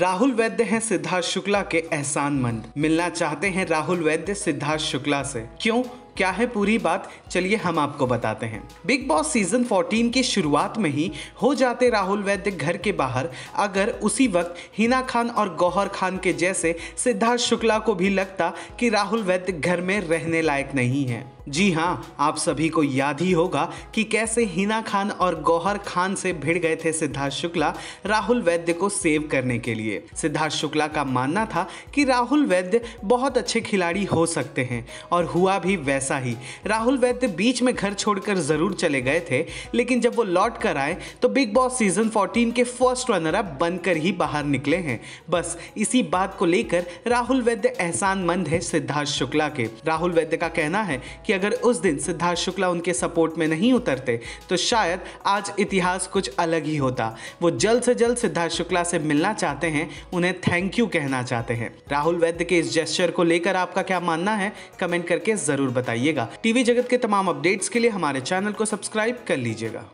राहुल वैद्य हैं सिद्धार्थ शुक्ला के एहसान मंद मिलना चाहते हैं राहुल वैद्य सिद्धार्थ शुक्ला से क्यों क्या है पूरी बात चलिए हम आपको बताते हैं बिग बॉस सीजन 14 की शुरुआत में ही हो जाते राहुल वैद्य घर के बाहर अगर उसी वक्त हिना खान और गौहर खान के जैसे सिद्धार्थ शुक्ला को भी लगता कि राहुल वैद्य घर में रहने लायक नहीं है जी हाँ आप सभी को याद ही होगा कि कैसे हिना खान और गौहर खान से भिड़ गए थे सिद्धार्थ शुक्ला राहुल वैद्य को सेव करने के लिए सिद्धार्थ शुक्ला का मानना था कि राहुल वैद्य बहुत अच्छे खिलाड़ी हो सकते हैं और हुआ भी वैसे वैसा ही राहुल वैद्य बीच में घर छोड़कर जरूर चले गए थे लेकिन जब वो लौट कर आए तो बिग बॉस सीजन 14 के फर्स्ट रनर अप बनकर ही बाहर निकले हैं बस इसी बात को लेकर राहुल वैद्य मंद है सिद्धार्थ शुक्ला के राहुल वैद्य का कहना है कि अगर उस दिन सिद्धार्थ शुक्ला उनके सपोर्ट में नहीं उतरते तो शायद आज इतिहास कुछ अलग ही होता वो जल्द से जल्द सिद्धार्थ शुक्ला से मिलना चाहते हैं उन्हें थैंक यू कहना चाहते हैं राहुल वैद्य के इस जेस्चर को लेकर आपका क्या मानना है कमेंट करके जरूर बताइए जाइएगा टीवी जगत के तमाम अपडेट्स के लिए हमारे चैनल को सब्सक्राइब कर लीजिएगा